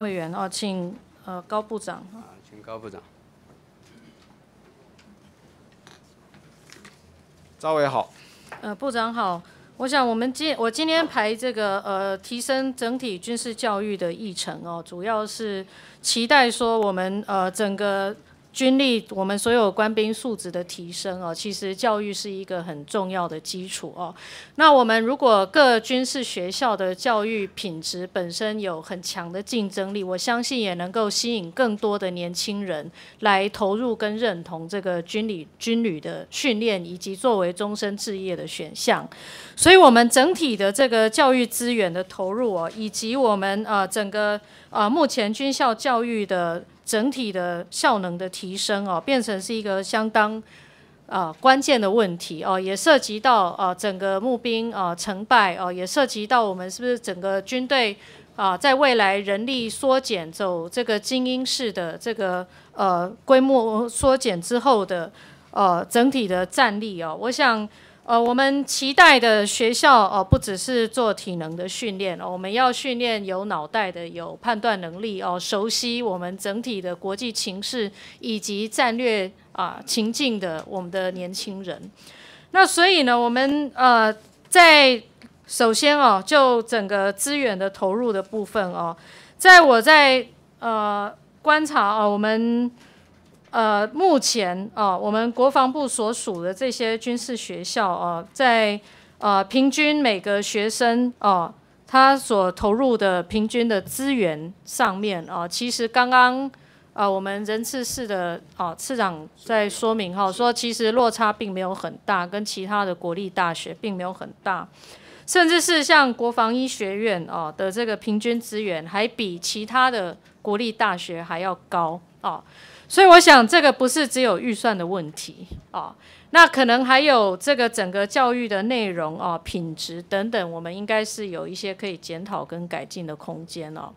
委员啊，请呃高部长啊，请高部长。赵伟好，呃部长好，我想我们今我今天排这个呃提升整体军事教育的议程哦，主要是期待说我们呃整个。军力，我们所有官兵素质的提升哦，其实教育是一个很重要的基础哦。那我们如果各军事学校的教育品质本身有很强的竞争力，我相信也能够吸引更多的年轻人来投入跟认同这个军旅军旅的训练，以及作为终身置业的选项。所以，我们整体的这个教育资源的投入哦，以及我们呃整个呃目前军校教育的。整体的效能的提升哦，变成是一个相当啊关键的问题哦，也涉及到啊整个募兵啊成败哦，也涉及到我们是不是整个军队啊在未来人力缩减走这个精英式的这个呃规模缩减之后的呃整体的战力哦，我想。呃，我们期待的学校哦，不只是做体能的训练，哦，我们要训练有脑袋的、有判断能力哦，熟悉我们整体的国际情势以及战略啊情境的我们的年轻人。那所以呢，我们呃，在首先哦，就整个资源的投入的部分哦，在我在呃观察哦，我们。呃，目前啊，我们国防部所属的这些军事学校啊，在呃平均每个学生啊，他所投入的平均的资源上面啊，其实刚刚呃我们人次室的啊，次长在说明哈，说，其实落差并没有很大，跟其他的国立大学并没有很大，甚至是像国防医学院哦的这个平均资源还比其他的国立大学还要高哦。所以我想，这个不是只有预算的问题哦，那可能还有这个整个教育的内容哦、品质等等，我们应该是有一些可以检讨跟改进的空间哦。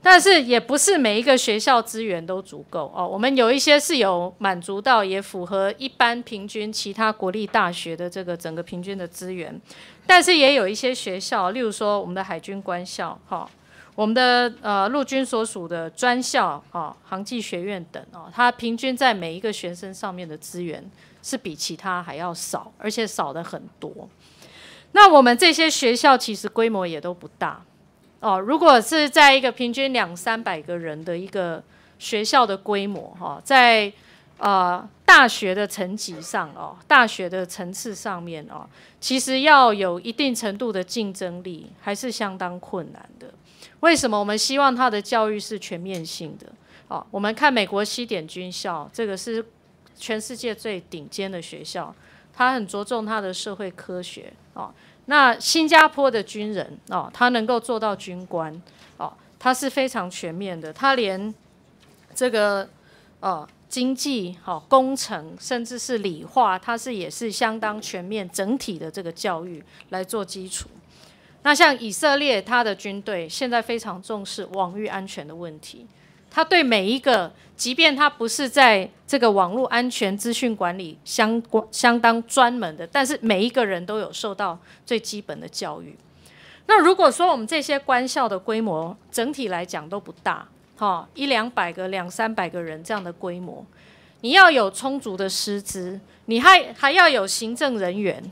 但是也不是每一个学校资源都足够哦，我们有一些是有满足到，也符合一般平均其他国立大学的这个整个平均的资源，但是也有一些学校，例如说我们的海军官校，哈。我们的呃陆军所属的专校啊、航技学院等哦，它平均在每一个学生上面的资源是比其他还要少，而且少的很多。那我们这些学校其实规模也都不大哦，如果是在一个平均两三百个人的一个学校的规模哈，在。啊，大学的层级上哦，大学的层次上面哦，其实要有一定程度的竞争力，还是相当困难的。为什么我们希望他的教育是全面性的？哦，我们看美国西点军校，这个是全世界最顶尖的学校，他很着重他的社会科学哦。那新加坡的军人哦，他能够做到军官哦，他是非常全面的，他连这个哦，经济、好工程，甚至是理化，它是也是相当全面、整体的这个教育来做基础。那像以色列，它的军队现在非常重视网域安全的问题，它对每一个，即便它不是在这个网络安全、资讯管理相关相当专门的，但是每一个人都有受到最基本的教育。那如果说我们这些官校的规模，整体来讲都不大。哦，一两百个、两三百个人这样的规模，你要有充足的师资，你还还要有行政人员，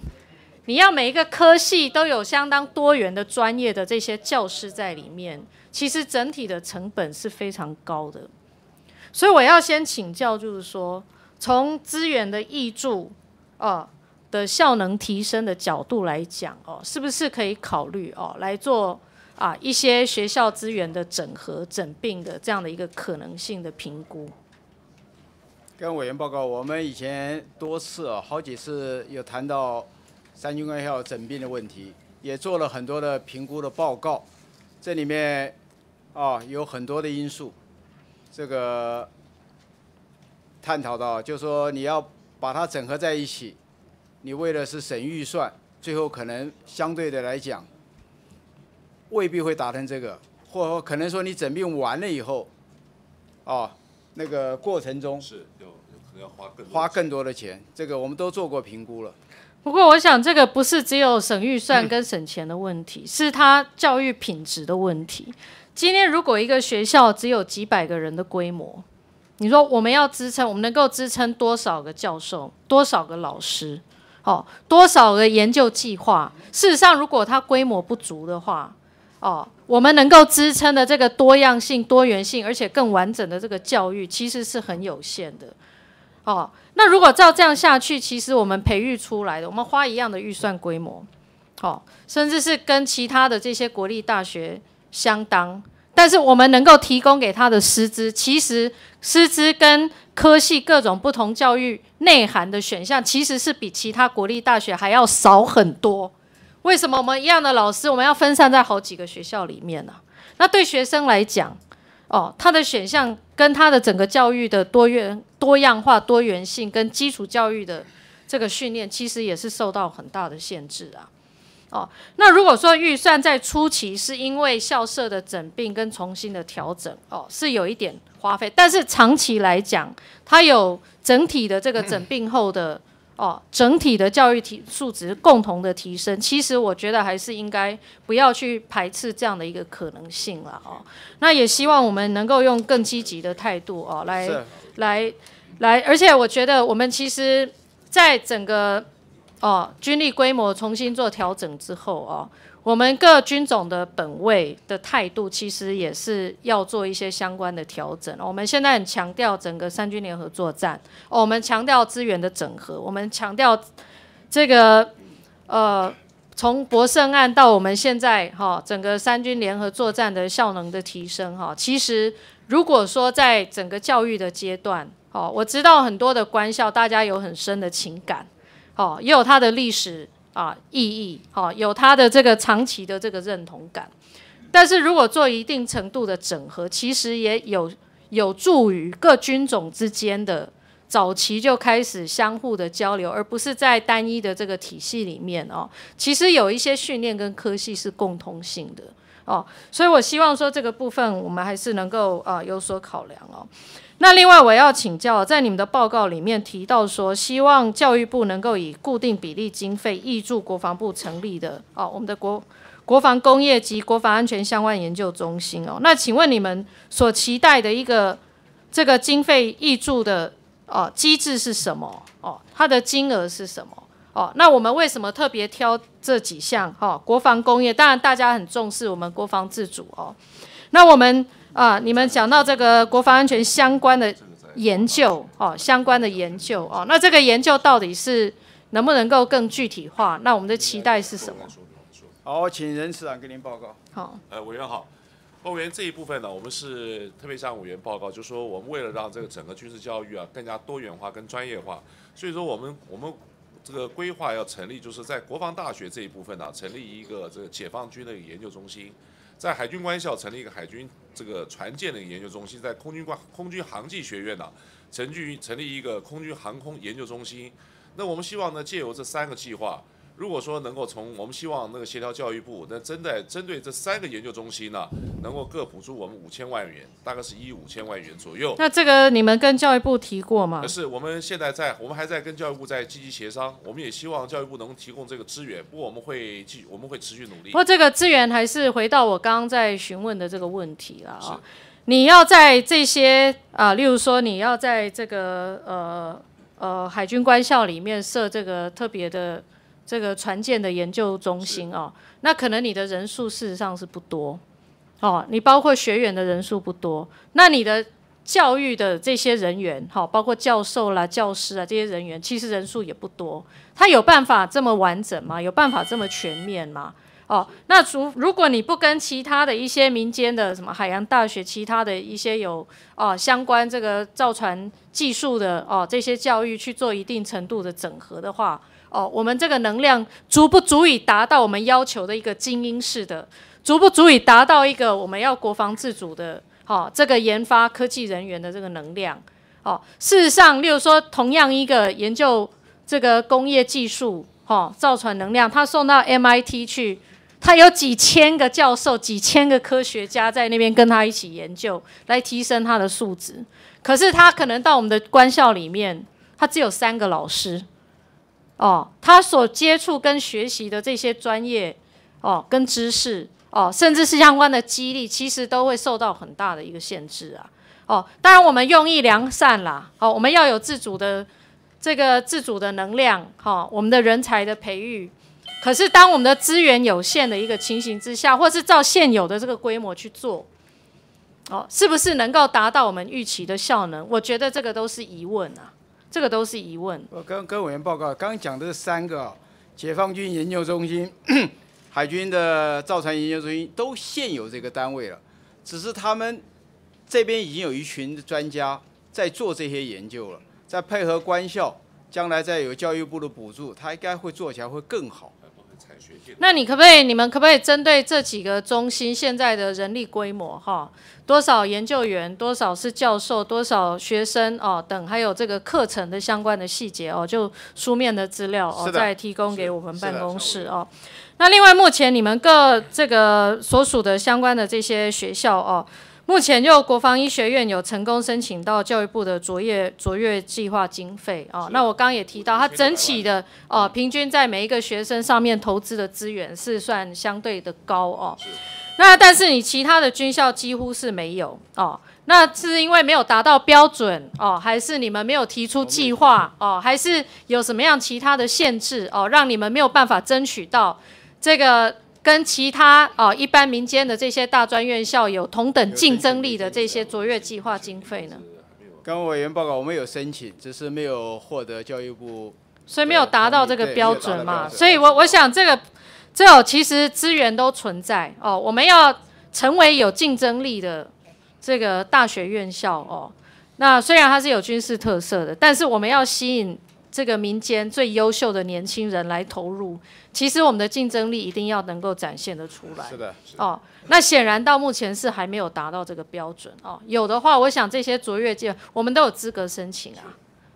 你要每一个科系都有相当多元的专业的这些教师在里面，其实整体的成本是非常高的。所以我要先请教，就是说，从资源的易住、哦。的效能提升的角度来讲，哦，是不是可以考虑哦来做？啊，一些学校资源的整合、整并的这样的一个可能性的评估。跟委员报告，我们以前多次、啊、好几次有谈到三军官校整并的问题，也做了很多的评估的报告。这里面啊，有很多的因素，这个探讨到，就说你要把它整合在一起，你为的是省预算，最后可能相对的来讲。未必会达成这个，或可能说你整病完了以后，哦，那个过程中是，有可能要花更花更多的钱，这个我们都做过评估了。不过我想这个不是只有省预算跟省钱的问题，是他教育品质的问题。今天如果一个学校只有几百个人的规模，你说我们要支撑，我们能够支撑多少个教授、多少个老师，哦，多少个研究计划？事实上，如果它规模不足的话，哦，我们能够支撑的这个多样性、多元性，而且更完整的这个教育，其实是很有限的。哦，那如果照这样下去，其实我们培育出来的，我们花一样的预算规模，哦，甚至是跟其他的这些国立大学相当，但是我们能够提供给他的师资，其实师资跟科系各种不同教育内涵的选项，其实是比其他国立大学还要少很多。为什么我们一样的老师，我们要分散在好几个学校里面呢？那对学生来讲，哦，他的选项跟他的整个教育的多元、多样化、多元性跟基础教育的这个训练，其实也是受到很大的限制啊。哦，那如果说预算在初期是因为校舍的整并跟重新的调整，哦，是有一点花费，但是长期来讲，它有整体的这个整并后的。哦，整体的教育体素质共同的提升，其实我觉得还是应该不要去排斥这样的一个可能性了哦。那也希望我们能够用更积极的态度哦来来来，而且我觉得我们其实在整个哦军力规模重新做调整之后哦。我们各军种的本位的态度，其实也是要做一些相关的调整。我们现在很强调整个三军联合作战，我们强调资源的整合，我们强调这个呃，从博胜案到我们现在哈，整个三军联合作战的效能的提升哈，其实如果说在整个教育的阶段，哦，我知道很多的官校大家有很深的情感，哦，也有它的历史。啊，意义哈，有它的这个长期的这个认同感，但是如果做一定程度的整合，其实也有有助于各军种之间的早期就开始相互的交流，而不是在单一的这个体系里面哦。其实有一些训练跟科系是共通性的。哦，所以我希望说这个部分我们还是能够啊有所考量哦。那另外我要请教，在你们的报告里面提到说，希望教育部能够以固定比例经费挹注国防部成立的哦我们的国国防工业及国防安全相关研究中心哦。那请问你们所期待的一个这个经费挹注的哦机制是什么？哦，它的金额是什么？哦，那我们为什么特别挑这几项？哈，国防工业当然大家很重视我们国防自主哦。那我们啊，你们讲到这个国防安全相关的研究哦，相关的研究哦，那这个研究到底是能不能够更具体化？那我们的期待是什么？好，请任市长跟您报告。好，呃，委员好，委员这一部分呢，我们是特别向委员报告，就是说我们为了让这个整个军事教育啊更加多元化跟专业化，所以说我们我们。这个规划要成立，就是在国防大学这一部分呢，成立一个这个解放军的一个研究中心，在海军官校成立一个海军这个船舰的一个研究中心，在空军官空军航技学院呢，成立成立一个空军航空研究中心。那我们希望呢，借由这三个计划。如果说能够从我们希望那个协调教育部，那针的针对这三个研究中心呢，能够各补助我们五千万元，大概是一亿五千万元左右。那这个你们跟教育部提过吗？不是，我们现在在，我们还在跟教育部在积极协商。我们也希望教育部能提供这个资源，不过我们会继我们会持续努力。不过这个资源还是回到我刚刚在询问的这个问题了啊。你要在这些啊，例如说你要在这个呃呃海军官校里面设这个特别的。这个船舰的研究中心哦，那可能你的人数事实上是不多哦，你包括学员的人数不多，那你的教育的这些人员哈，包括教授啦、教师啊这些人员，其实人数也不多，他有办法这么完整吗？有办法这么全面吗？哦，那如如果你不跟其他的一些民间的什么海洋大学，其他的一些有啊相关这个造船技术的哦这些教育去做一定程度的整合的话。哦，我们这个能量足不足以达到我们要求的一个精英式的，足不足以达到一个我们要国防自主的，哦，这个研发科技人员的这个能量，哦，事实上，例如说，同样一个研究这个工业技术，哦，造船能量，他送到 MIT 去，他有几千个教授、几千个科学家在那边跟他一起研究，来提升他的素质。可是他可能到我们的官校里面，他只有三个老师。哦，他所接触跟学习的这些专业，哦，跟知识，哦，甚至是相关的激励，其实都会受到很大的一个限制啊。哦，当然我们用意良善啦。哦，我们要有自主的这个自主的能量，哈，我们的人才的培育。可是当我们的资源有限的一个情形之下，或是照现有的这个规模去做，哦，是不是能够达到我们预期的效能？我觉得这个都是疑问啊。这个都是疑问。我跟跟委员报告，刚刚讲的三个，解放军研究中心、海军的造船研究中心都现有这个单位了，只是他们这边已经有一群专家在做这些研究了，在配合官校，将来再有教育部的补助，他应该会做起来会更好。那你可不可以？你们可不可以针对这几个中心现在的人力规模，哈，多少研究员，多少是教授，多少学生哦等，还有这个课程的相关的细节哦，就书面的资料哦，再提供给我们办公室哦。那另外，目前你们各这个所属的相关的这些学校哦。目前就国防医学院有成功申请到教育部的卓越卓越计划经费啊，那我刚刚也提到，它整体的哦，平均在每一个学生上面投资的资源是算相对的高哦，那但是你其他的军校几乎是没有哦，那是因为没有达到标准哦，还是你们没有提出计划哦，还是有什么样其他的限制哦，让你们没有办法争取到这个？跟其他啊一般民间的这些大专院校有同等竞争力的这些卓越计划经费呢？跟委员报告，我们有申请，只是没有获得教育部，所以没有达到这个标准嘛。所以，我我想这个这其实资源都存在哦。我们要成为有竞争力的这个大学院校哦。那虽然它是有军事特色的，但是我们要吸引。这个民间最优秀的年轻人来投入，其实我们的竞争力一定要能够展现得出来。是的。是的哦，那显然到目前是还没有达到这个标准哦。有的话，我想这些卓越界我们都有资格申请啊。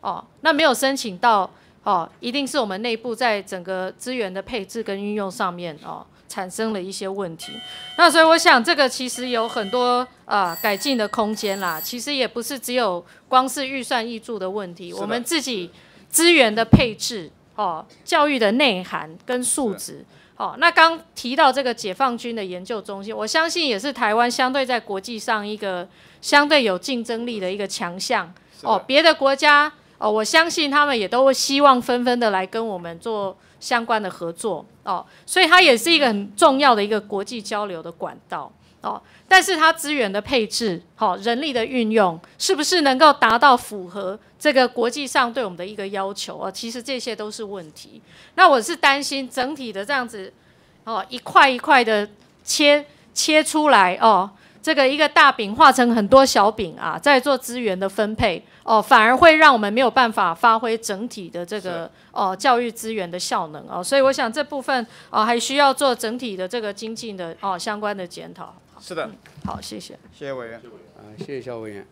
哦，那没有申请到哦，一定是我们内部在整个资源的配置跟运用上面哦，产生了一些问题。那所以我想这个其实有很多呃改进的空间啦。其实也不是只有光是预算预注的问题，我们自己。资源的配置，哦，教育的内涵跟素质，哦，那刚提到这个解放军的研究中心，我相信也是台湾相对在国际上一个相对有竞争力的一个强项，哦，别的国家，哦，我相信他们也都会希望纷纷的来跟我们做相关的合作，哦，所以它也是一个很重要的一个国际交流的管道。哦，但是它资源的配置，好人力的运用，是不是能够达到符合这个国际上对我们的一个要求啊？其实这些都是问题。那我是担心整体的这样子，哦一块一块的切切出来，哦这个一个大饼化成很多小饼啊，在做资源的分配，哦反而会让我们没有办法发挥整体的这个哦教育资源的效能哦，所以我想这部分哦还需要做整体的这个经济的哦相关的检讨。是的，好，谢谢，谢谢委员，啊，谢谢肖委员。